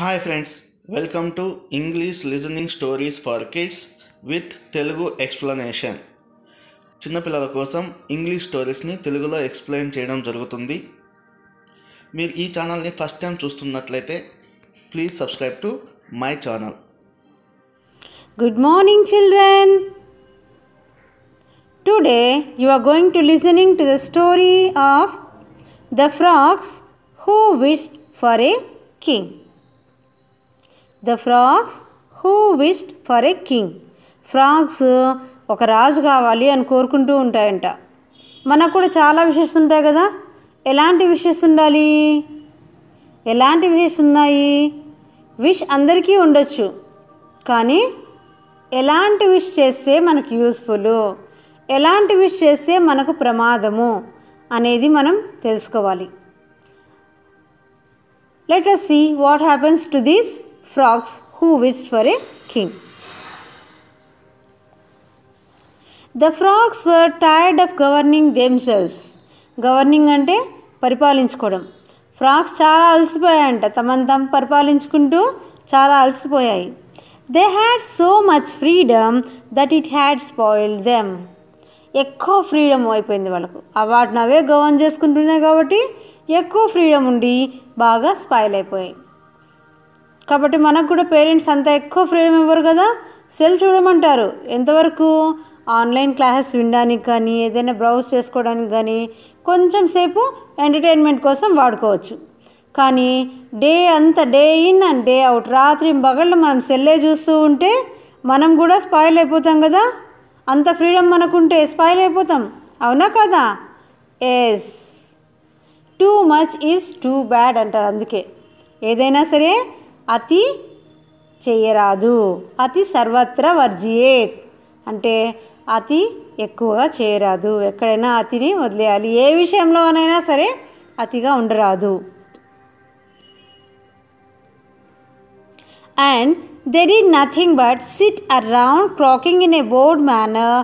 Hi friends welcome to English listening stories for kids with Telugu explanation చిన్నపిల్లల కోసం English స్టోరీస్ని తెలుగులో explain చేయడం జరుగుతుంది మీరు ఈ ఛానల్ని ఫస్ట్ టైం చూస్తున్నట్లయితే please subscribe to my channel good morning children today you are going to listening to the story of the frogs who wished for a king the frogs who wished for a king frogs ఒక రాజు కావాలి అని కోరుకుంటూ ఉంటాయంట మనకు కూడా చాలా wishes ఉంటాయి కదా ఎలాంటి విషెస్ ఉండాలి ఎలాంటి విషెస్ ఉన్నాయి విష్ అందరికీ ఉండొచ్చు కానీ ఎలాంటి విష్ చేస్తే మనకు యూస్ఫుల్ ఎలాంటి విష్ చేస్తే మనకు ప్రమాదము అనేది మనం తెలుసుకోవాలి let us what happens to this frogs who wished for a king. The frogs were tired of governing themselves. Governing అంటే పరిపాలించుకోవడం ఫ్రాక్స్ చాలా అలసిపోయాయంట తమను తాము పరిపాలించుకుంటూ చాలా అలసిపోయాయి they had so much freedom that it had spoil them ఎక్కువ ఫ్రీడమ్ అయిపోయింది వాళ్ళకు వాటిని అవే గవర్న్ చేసుకుంటున్నాయి కాబట్టి ఎక్కువ ఫ్రీడమ్ ఉండి బాగా స్పాయిల్ అయిపోయాయి కాబట్టి మనకు కూడా పేరెంట్స్ అంత ఎక్కువ ఫ్రీడమ్ ఇవ్వరు కదా సెల్ చూడమంటారు ఎంతవరకు ఆన్లైన్ క్లాసెస్ వినడానికి కానీ ఏదైనా బ్రౌజ్ చేసుకోవడానికి కానీ కొంచెం సేపు ఎంటర్టైన్మెంట్ కోసం వాడుకోవచ్చు కానీ డే అంతా day in and day out రాత్రి బగళ్ళు మనం సెల్లే చూస్తూ ఉంటే మనం కూడా స్పాయిల్ అయిపోతాం కదా అంత ఫ్రీడమ్ మనకుంటే స్పాయిల్ అయిపోతాం అవునా కదా yes too much is too bad అంటారు అందుకే ఏదైనా సరే అతి చేయరాదు అతి సర్వత్ర వర్జియేత్ అంటే అతి ఎక్కువగా చేయరాదు ఎక్కడైనా అతిని వదిలేయాలి ఏ విషయంలోనైనా సరే అతిగా ఉండరాదు and there is nothing but sit around croaking in a bored manner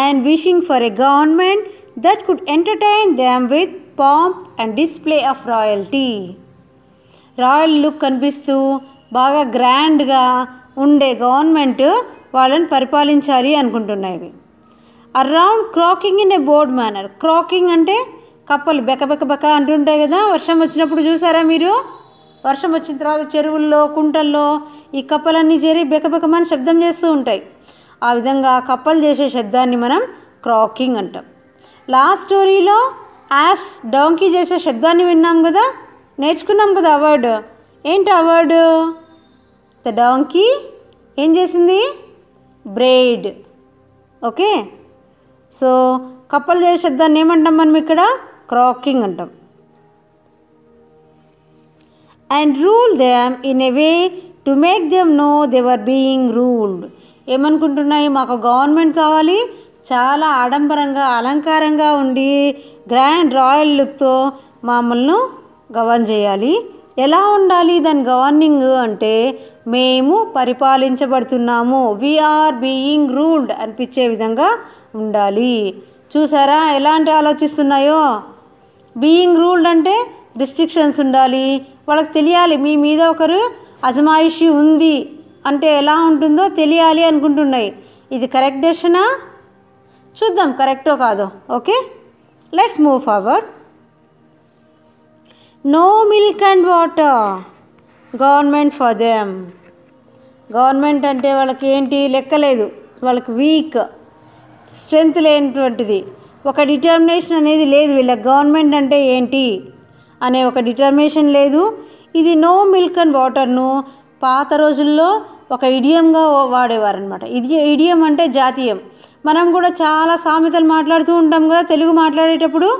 and wishing for a government that could entertain them with pomp and display of royalty royal look కనిపిస్తూ బాగా గ్రాండ్గా ఉండే గవర్నమెంట్ వాళ్ళని పరిపాలించాలి అనుకుంటున్నాయి around croaking in a bored manner croaking అంటే కప్పలు బెక బెక అంటుంటాయి కదా వర్షం వచ్చినప్పుడు చూసారా మీరు వర్షం వచ్చిన తర్వాత చెరువుల్లో కుంటల్లో ఈ కప్పలన్నీ చేరి బెకబెకమని శబ్దం చేస్తూ ఉంటాయి ఆ విధంగా కప్పలు చేసే శబ్దాన్ని మనం క్రాకింగ్ అంటాం లాస్ట్ స్టోరీలో యాస్ డాంకీ చేసే శబ్దాన్ని విన్నాం కదా నేర్చుకున్నాం కదా అవార్డు ఏంటి అవార్డు ద డాంకీ ఏం చేసింది బ్రెయిడ్ ఓకే సో కప్పలు చేసే శబ్దాన్ని ఏమంటాం మనం ఇక్కడ క్రాకింగ్ అంటాం and rule them in a way to make them know they were being ruled ఏమనుకుంటున్నాయి మాకు గవర్నమెంట్ కావాలి చాలా ఆడంబరంగా అలంకారంగా ఉండి గ్రాండ్ రాయల్ లుక్తో మమ్మల్ని గవర్న్ చేయాలి ఎలా ఉండాలి దాని గవర్నింగ్ అంటే మేము పరిపాలించబడుతున్నాము వీఆర్ బీయింగ్ రూల్డ్ అనిపించే విధంగా ఉండాలి చూసారా ఎలాంటి ఆలోచిస్తున్నాయో బీయింగ్ రూల్డ్ అంటే రిస్ట్రిక్షన్స్ ఉండాలి వాళ్ళకి తెలియాలి మీ మీద ఒకరు అజమాయిషి ఉంది అంటే ఎలా ఉంటుందో తెలియాలి అనుకుంటున్నాయి ఇది కరెక్ట్ డెషనా చూద్దాం కరెక్టో కాదో okay let's move forward no milk and water government for them government అంటే వాళ్ళకి ఏంటి లెక్కలేదు వాళ్ళకి వీక్ స్ట్రెంగ్త్ లేనటువంటిది ఒక డిటర్మినేషన్ అనేది లేదు వీళ్ళకి గవర్నమెంట్ అంటే ఏంటి అనే ఒక డిటర్మినేషన్ లేదు ఇది నో మిల్క్ అండ్ వాటర్ను పాత రోజుల్లో ఒక ఇడియంగా వాడేవారనమాట ఇది ఇడియం అంటే జాతీయం మనం కూడా చాలా సామెతలు మాట్లాడుతూ ఉంటాం కదా తెలుగు మాట్లాడేటప్పుడు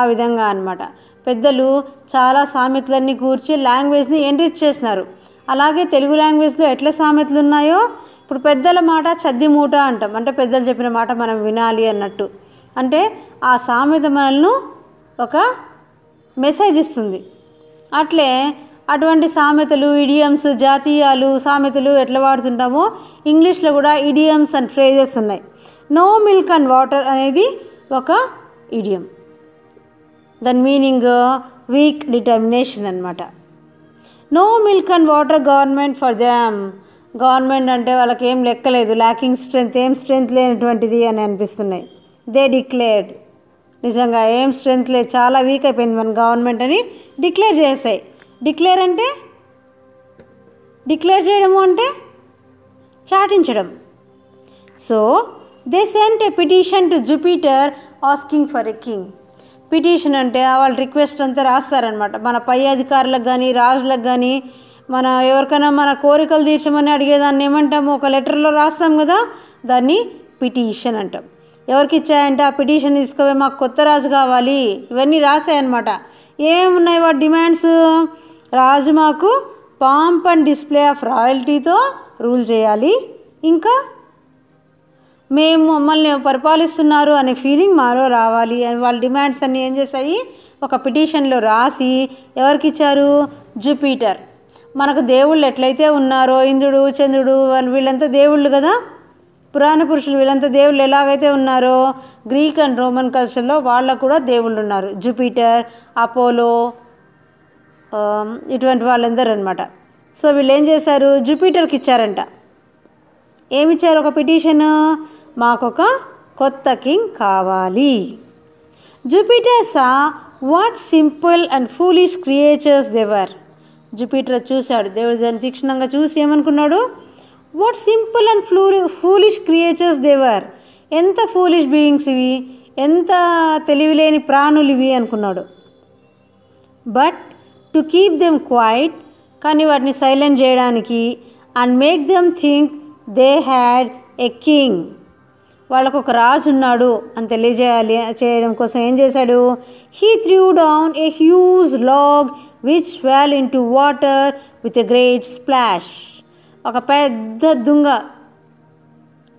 ఆ విధంగా అనమాట పెద్దలు చాలా సామెతలన్నీ కూర్చి లాంగ్వేజ్ని ఎన్రిచ్ చేసినారు అలాగే తెలుగు లాంగ్వేజ్లో ఎట్ల సామెతలు ఉన్నాయో ఇప్పుడు పెద్దల మాట చద్ది మూట అంటాం అంటే పెద్దలు చెప్పిన మాట మనం వినాలి అన్నట్టు అంటే ఆ సామెత మనల్ని ఒక మెసేజ్ ఇస్తుంది అట్లే అటువంటి సామెతలు ఇడియమ్స్ జాతీయాలు సామెతలు ఎట్లా వాడుతుంటామో ఇంగ్లీష్లో కూడా ఇడియమ్స్ అండ్ ఫ్రేజెస్ ఉన్నాయి నో మిల్క్ అండ్ వాటర్ అనేది ఒక ఇడియం దాని మీనింగ్ వీక్ డిటర్మినేషన్ అనమాట no milk and water government for them government అంటే వాళ్ళకి ఏం లెక్కలేదు ల్యాకింగ్ స్ట్రెంగ్త్ ఏం స్ట్రెంగ్త్ లేనటువంటిది అని అనిపిస్తున్నాయి దే డిక్లేర్డ్ నిజంగా ఏం స్ట్రెంగ్త్ లేదు చాలా వీక్ అయిపోయింది మన గవర్నమెంట్ అని డిక్లేర్ చేస్తాయి డిక్లేర్ అంటే డిక్లేర్ చేయడము అంటే చాటించడం so they sent a petition to Jupiter asking for a king petition అంటే వాళ్ళ రిక్వెస్ట్ అంతా రాస్తారనమాట మన పై అధికారులకు కానీ రాజులకు కానీ మన ఎవరికైనా మన కోరికలు తీర్చమని అడిగేదాన్ని ఏమంటాము ఒక లెటర్లో రాస్తాం కదా దాన్ని పిటిషన్ అంటాం ఎవరికి ఇచ్చాయంటే ఆ పిటిషన్ తీసుకోవే మాకు కొత్త రాజు కావాలి ఇవన్నీ రాసాయన్నమాట ఏమున్నాయి వాటి డిమాండ్స్ రాజు మాకు పాంప్ అండ్ డిస్ప్లే ఆఫ్ రాయల్టీతో రూల్ చేయాలి ఇంకా మేము మమ్మల్ని పరిపాలిస్తున్నారు అనే ఫీలింగ్ మాలో రావాలి అని వాళ్ళ డిమాండ్స్ అన్నీ ఏం చేశాయి ఒక పిటిషన్లో రాసి ఎవరికి ఇచ్చారు జూపిటర్ మనకు దేవుళ్ళు ఎట్లయితే ఉన్నారో ఇంద్రుడు చంద్రుడు వీళ్ళంతా దేవుళ్ళు కదా పురాణ పురుషులు వీళ్ళంతా దేవుళ్ళు ఎలాగైతే ఉన్నారో గ్రీక్ అండ్ రోమన్ కల్చర్లో వాళ్ళకు కూడా దేవుళ్ళు ఉన్నారు జూపిటర్ అపోలో um, ఇటువంటి వాళ్ళందరూ అనమాట సో వీళ్ళు ఏం చేశారు జూపిటర్కి ఇచ్చారంట ఏమిచ్చారు ఒక పిటిషన్ మాకొక కొత్త కింగ్ కావాలి Jupiter saw what simple and foolish creatures they were Jupiter చూశాడు దేవుడు దాన్ని తీక్షణంగా చూసి ఏమనుకున్నాడు what simple and flu foolish creatures they were ఎంత ఫూలిష్ బీయింగ్స్ ఇవి ఎంత తెలివిలేని ప్రాణులు ఇవి అనుకున్నాడు but to keep them quiet కానీ వాటిని సైలెంట్ చేయడానికి and make them think they had a king వాళ్ళకు ఒక రాజు ఉన్నాడు అని తెలియజేయాలి చేయడం కోసం ఏం చేశాడు he threw down a huge log which fell into water with a great splash ఒక పెద్ద దుంగ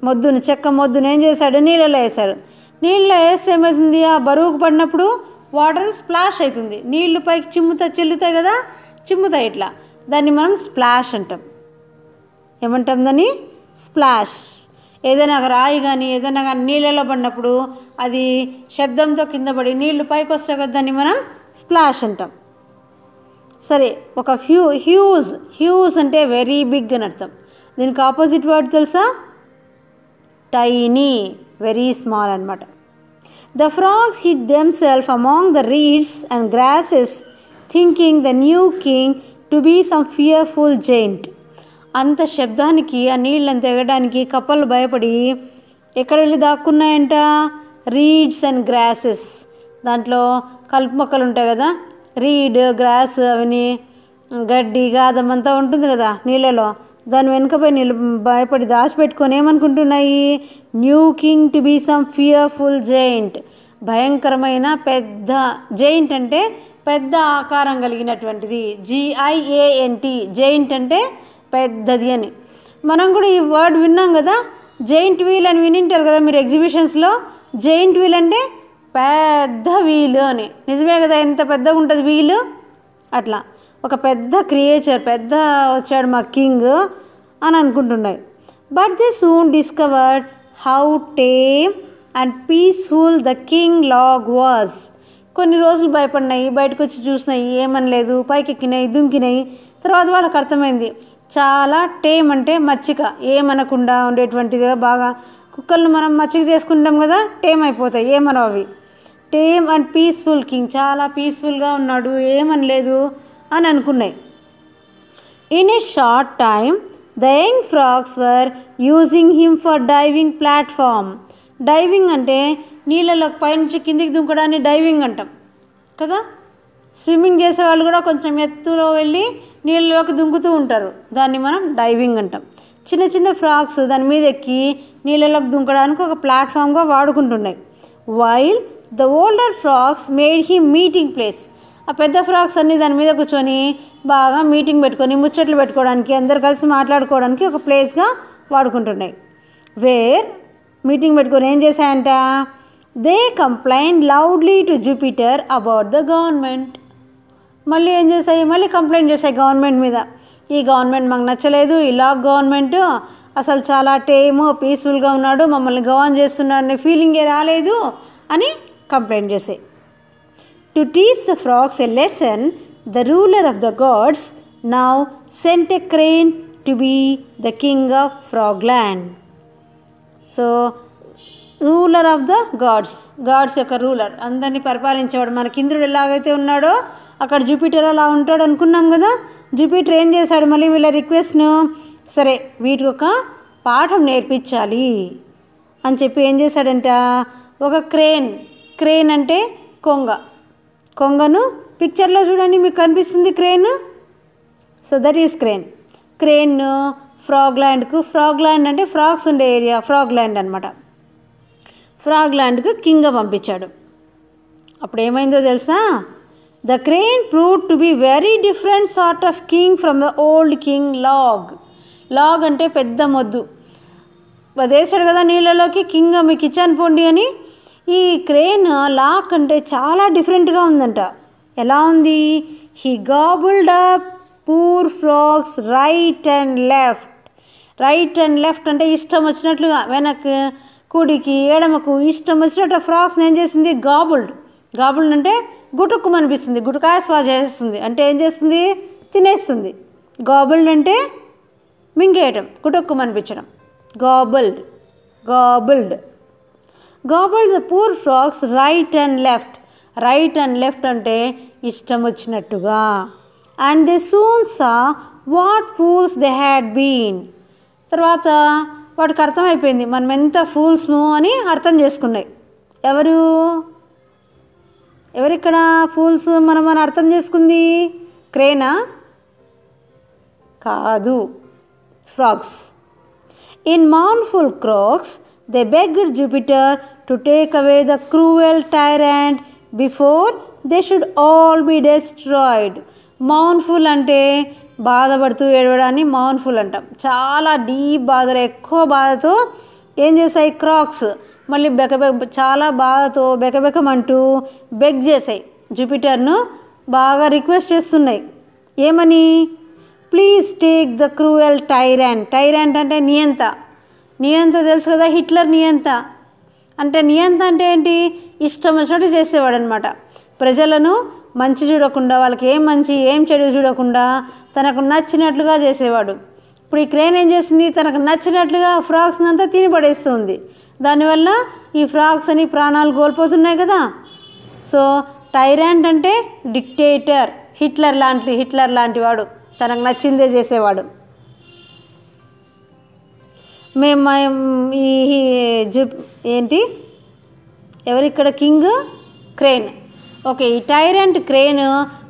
మొద్దును చెక్క మొద్దును ఏం చేశాడు నీళ్ళలో వేశాడు నీళ్ళలో వేస్తే ఏమవుతుంది ఆ బరువుకు పడినప్పుడు వాటర్ స్ప్లాష్ అవుతుంది నీళ్లు పైకి చిమ్ముతా చెల్లుతాయి కదా చిమ్ముతాయి ఇట్లా దాన్ని మనం స్ప్లాష్ అంటాం ఏమంటాం దాన్ని స్ప్లాష్ ఏదైనా ఒక రాయి కానీ ఏదైనా కానీ నీళ్ళలో పడినప్పుడు అది శబ్దంతో కింద పడి నీళ్లు పైకి వస్తే కదా దాన్ని మనం స్ప్లాష్ అంటాం సరే ఒక హ్యూ హ్యూజ్ హ్యూజ్ అంటే వెరీ బిగ్ అని అర్థం దీనికి ఆపోజిట్ వర్డ్ తెలుసా టైనీ వెరీ స్మాల్ అనమాట the frogs hid themselves among the reeds and grasses thinking the new king to be some fearful giant అంత శబ్దానికి ఆ నీళ్ళని తెగడానికి కప్పలు భయపడి ఎక్కడ వెళ్ళి దాక్కున్నాయంట రీడ్స్ అండ్ గ్రాసెస్ దాంట్లో కలుపు మొక్కలు ఉంటాయి కదా రీడ్ గ్రాస్ అవని గడ్డి అంతా ఉంటుంది కదా నీళ్ళలో దాని వెనుకపై నీళ్ళు భయపడి దాచిపెట్టుకొని ఏమనుకుంటున్నాయి new king to be some fearful giant భయంకరమైన పెద్ద జైంట్ అంటే పెద్ద ఆకారం కలిగినటువంటిది జిఐఏఎన్టీ జైంట్ అంటే పెద్దది అని మనం కూడా ఈ వర్డ్ విన్నాం కదా జైంట్ వీల్ అని వినింటారు కదా మీరు ఎగ్జిబిషన్స్లో జైంట్ వీల్ అంటే పెద్ద వీలు అని నిజమే కదా ఎంత పెద్దగా ఉంటుంది వీలు అట్లా ఒక పెద్ద క్రియేచర్ పెద్ద వచ్చాడు మా కింగ్ అని అనుకుంటున్నాయి but they soon discovered how tame and peaceful the king log was కొన్ని రోజులు భయపడినాయి బయటకు వచ్చి చూసినాయి ఏమనలేదు పైకి ఎక్కినాయి దుంకినాయి తర్వాత వాళ్ళకి అర్థమైంది చాలా టేమ్ అంటే మచ్చిక ఏమనకుండా ఉండేటువంటిదిగా బాగా కుక్కలను మనం మచ్చిక చేసుకుంటాం కదా టేమ్ అయిపోతాయి ఏమనవు అవి టేమ్ అండ్ పీస్ఫుల్ కింగ్ చాలా పీస్ఫుల్గా ఉన్నాడు ఏమనలేదు అని అనుకున్నాయి in a short time the young frogs were using him for diving platform diving అంటే నీళ్ళలో పైనుంచి కిందికి దుంకడాన్ని డైవింగ్ అంటాం కదా స్విమ్మింగ్ చేసే వాళ్ళు కూడా కొంచెం ఎత్తులో వెళ్ళి నీళ్ళలోకి దుంకుతూ ఉంటారు దాన్ని మనం డైవింగ్ అంటాం చిన్న చిన్న ఫ్రాక్స్ దాని మీద ఎక్కి నీళ్ళలోకి దుంకడానికి ఒక ప్లాట్ఫామ్గా వాడుకుంటున్నాయి while the older frogs made him meeting place ఆ పెద్ద ఫ్రాక్స్ అన్నీ దాని మీద కూర్చొని బాగా మీటింగ్ పెట్టుకొని ముచ్చట్లు పెట్టుకోవడానికి అందరు కలిసి మాట్లాడుకోవడానికి ఒక ప్లేస్గా వాడుకుంటున్నాయి వేర్ మీటింగ్ పెట్టుకొని ఏం చేశాయంట they complained loudly to Jupiter about the government మళ్ళీ ఏం చేశాయి మళ్ళీ కంప్లైంట్ చేశాయి గవర్నమెంట్ మీద ఈ గవర్నమెంట్ మాకు నచ్చలేదు ఈ లాక్ గవర్నమెంట్ అసలు చాలా టేము పీస్ఫుల్గా ఉన్నాడు మమ్మల్ని గవర్న్ చేస్తున్నాడు అనే ఫీలింగే రాలేదు అని కంప్లైంట్ చేశాయి to teach the frogs a lesson the ruler of the gods now sent a crane to be the king of frogland so ruler of the gods gods యొక్క రూలర్ అందరినీ పరిపాలించేవాడు మనకి ఇంద్రుడు ఎలాగైతే ఉన్నాడో అక్కడ జూపిటర్ అలా ఉంటాడు అనుకున్నాం కదా జూపిటర్ ఏం చేశాడు మళ్ళీ వీళ్ళ రిక్వెస్ట్ను సరే వీటికి ఒక పాఠం నేర్పించాలి అని చెప్పి ఏం చేశాడంట ఒక క్రేన్ క్రేన్ అంటే కొంగ కొంగను పిక్చర్లో చూడండి మీకు కనిపిస్తుంది crane so that is crane crane ఫ్రాగ్ ల్యాండ్కు ఫ్రాగ్ ల్యాండ్ అంటే ఫ్రాగ్స్ ఉండే ఏరియా ఫ్రాగ్ ల్యాండ్ అనమాట ఫ్రాగ్ ల్యాండ్కు కింగ్గా పంపించాడు అప్పుడు ఏమైందో తెలుసా the crane proved to be very different sort of king from the old king log log అంటే పెద్ద మొద్దు వదేశాడు కదా నీళ్ళలోకి కింగ్ మీకు ఇచ్చాను పోండి అని ఈ క్రెయిన్ లాక్ అంటే చాలా డిఫరెంట్గా ఉందంట ఎలా ఉంది he gobbled up poor frogs right and left right and left అంటే ఇష్టం వచ్చినట్లుగా వెనక్కి కుడికి ఎడమకు ఇష్టం వచ్చినట్టు ఫ్రాక్స్ ఏం చేసింది గాబుల్డ్ గాబుల్డ్ అంటే గుటుక్కు అనిపిస్తుంది గుటుకాయ స్వాజ్ చేస్తుంది అంటే ఏం చేస్తుంది తినేస్తుంది గాబుల్డ్ అంటే మింగేయటం గుటుక్కు అనిపించడం gobbled gobbled gobbled the poor frogs right and left right and left అంటే ఇష్టం వచ్చినట్టుగా and they soon saw what fools they had been తర్వాత వాటికి అర్థమైపోయింది మనం ఎంత ఫూల్స్ము అని అర్థం చేసుకున్నాయి ఎవరు ఎవరిక్కడ ఫూల్స్ మనం అని అర్థం చేసుకుంది క్రేనా కాదు frogs in mournful croaks they begged Jupiter to take away the cruel tyrant before they should all be destroyed mournful అంటే బాధపడుతూ ఏడవడాన్ని మౌన్ఫుల్ అంటాం చాలా డీప్ బాధలు ఎక్కువ బాధతో ఏం చేశాయి క్రాక్స్ మళ్ళీ బెకబెక చాలా బాధతో బెకబెకమంటూ బెగ్ చేశాయి జూపిటర్ను బాగా రిక్వెస్ట్ చేస్తున్నాయి ఏమని please take the cruel tyrant tyrant అంటే నియంత నియంత తెలుసు కదా హిట్లర్ నియంత అంటే నియంత అంటే ఏంటి ఇష్టం వచ్చినట్టు చేసేవాడు అనమాట ప్రజలను మంచి చూడకుండా వాళ్ళకి ఏం మంచి ఏం చెడు చూడకుండా తనకు నచ్చినట్లుగా చేసేవాడు ఇప్పుడు ఈ క్రేన్ ఏం చేస్తుంది తనకు నచ్చినట్లుగా ఫ్రాక్స్ అంతా తిని పడేస్తుంది దానివల్ల ఈ ఫ్రాక్స్ అని ప్రాణాలు కోల్పోతున్నాయి కదా సో టైరాంట్ అంటే డిక్టేటర్ హిట్లర్ లాంటి హిట్లర్ లాంటి వాడు తనకు నచ్చిందే చేసేవాడు మేము ఈ జు ఏంటి ఎవరిక్కడ కింగ్ క్రేన్ ఒక ఈ టైరెంట్ క్రెయిన్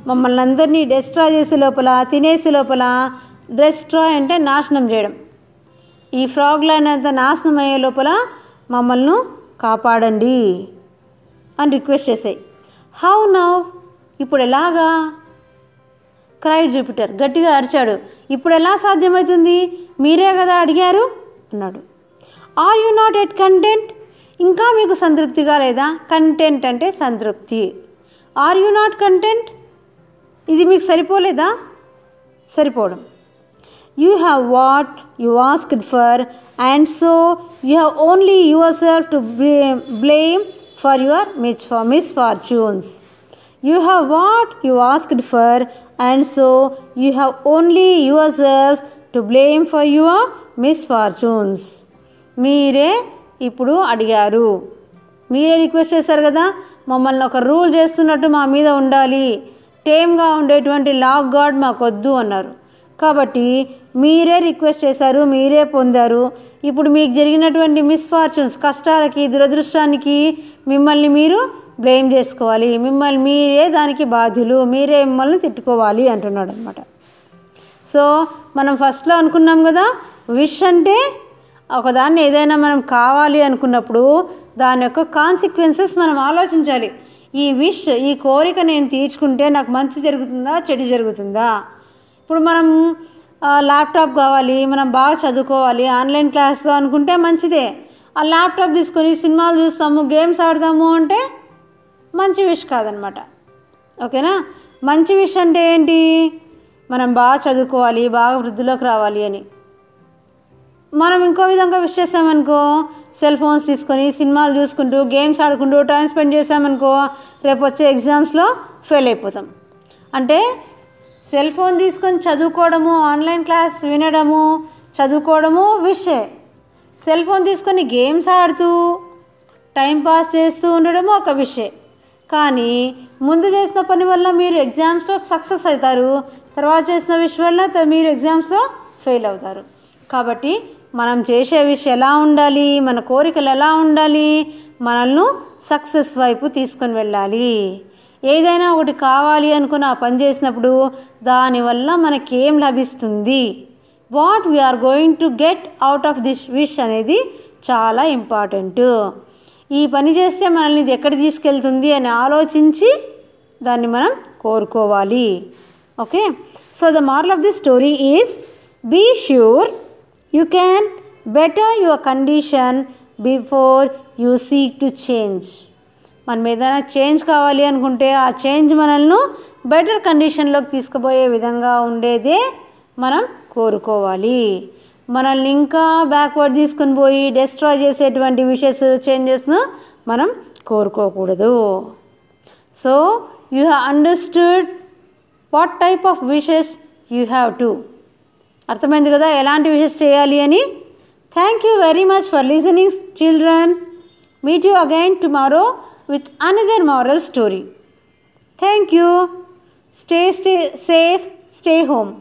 మమ్మల్ని అందరినీ డెస్ట్రా చేసే లోపల తినేసే లోపల డెస్ట్రా అంటే నాశనం చేయడం ఈ అనేంత నాశనం అయ్యే లోపల మమ్మల్ని కాపాడండి అని రిక్వెస్ట్ చేసాయి హౌ నౌ ఇప్పుడు ఎలాగా క్రైడ్ జూపిటర్ గట్టిగా అరిచాడు ఇప్పుడు ఎలా సాధ్యమవుతుంది మీరే కదా అడిగారు అన్నాడు are you not yet content ఇంకా మీకు సంతృప్తిగా లేదా కంటెంట్ అంటే సంతృప్తి ఆర్ యు నాట్ కంటెంట్ ఇది మీకు సరిపోలేదా సరిపోవడం you have what you asked for and so you have only yourself to blame for your misfortunes you have what you asked for and so you have only yourself to blame for your misfortunes మీరే ఇప్పుడు అడిగారు మీరే request చేస్తారు కదా మమ్మల్ని ఒక rule చేస్తున్నట్టు మా మీద ఉండాలి టేమ్గా ఉండేటువంటి లాక్ గార్డ్ మాకొద్దు అన్నారు కాబట్టి మీరే రిక్వెస్ట్ చేశారు మీరే పొందారు ఇప్పుడు మీకు జరిగినటువంటి మిస్ఫార్చున్స్ కష్టాలకి దురదృష్టానికి మిమ్మల్ని మీరు బ్లేమ్ చేసుకోవాలి మిమ్మల్ని మీరే దానికి బాధ్యులు మీరే మిమ్మల్ని తిట్టుకోవాలి అంటున్నాడు అనమాట సో మనం ఫస్ట్లో అనుకున్నాం కదా విష్ అంటే ఒకదాన్ని ఏదైనా మనం కావాలి అనుకున్నప్పుడు దాని యొక్క కాన్సిక్వెన్సెస్ మనం ఆలోచించాలి ఈ విష్ ఈ కోరిక నేను తీర్చుకుంటే నాకు మంచి జరుగుతుందా చెడు జరుగుతుందా ఇప్పుడు మనం ల్యాప్టాప్ కావాలి మనం బాగా చదువుకోవాలి ఆన్లైన్ క్లాస్లో అనుకుంటే మంచిదే ఆ ల్యాప్టాప్ తీసుకొని సినిమాలు చూస్తాము గేమ్స్ ఆడతాము అంటే మంచి విష్ కాదనమాట ఓకేనా మంచి విష్ అంటే ఏంటి మనం బాగా చదువుకోవాలి బాగా వృద్ధిలోకి రావాలి అని మనం ఇంకో విధంగా విష్ చేసామనుకో సెల్ ఫోన్స్ తీసుకొని సినిమాలు చూసుకుంటూ గేమ్స్ ఆడుకుంటూ టైం స్పెండ్ చేసామనుకో రేపు వచ్చే ఎగ్జామ్స్లో ఫెయిల్ అయిపోతాం అంటే సెల్ ఫోన్ తీసుకొని చదువుకోవడము ఆన్లైన్ క్లాస్ వినడము చదువుకోవడము విషే సెల్ ఫోన్ తీసుకొని గేమ్స్ ఆడుతూ టైం పాస్ చేస్తూ ఉండడము ఒక విషే కానీ ముందు చేసిన పని వల్ల మీరు ఎగ్జామ్స్లో సక్సెస్ అవుతారు తర్వాత చేసిన విషయం వల్ల మీరు ఎగ్జామ్స్లో ఫెయిల్ అవుతారు కాబట్టి మనం చేసే విషయం ఎలా ఉండాలి మన కోరికలు ఎలా ఉండాలి మనల్ని సక్సెస్ వైపు తీసుకొని వెళ్ళాలి ఏదైనా ఒకటి కావాలి అనుకుని ఆ పని చేసినప్పుడు దానివల్ల మనకేం లభిస్తుంది what we are going to get out of this wish అనేది చాలా ఇంపార్టెంట్ ఈ పని చేస్తే మనల్ని ఇది ఎక్కడ తీసుకెళ్తుంది అని ఆలోచించి దాన్ని మనం కోరుకోవాలి okay so the moral of the story is be sure you can better your condition before you seek to change మనం ఏదైనా చేంజ్ కావాలి అనుకుంటే ఆ చేంజ్ మనల్ని బెటర్ కండిషన్లోకి తీసుకుపోయే విధంగా ఉండేదే మనం కోరుకోవాలి మనల్ని ఇంకా బ్యాక్వర్డ్ తీసుకుని పోయి డిస్ట్రాయ్ చేసేటువంటి విషెస్ చేంజెస్ను మనం కోరుకోకూడదు so you have understood what type of wishes you have to అర్థమైంది కదా ఎలాంటి విషెస్ చేయాలి అని thank you very much for listening children meet you again tomorrow with another moral story thank you stay stay safe stay home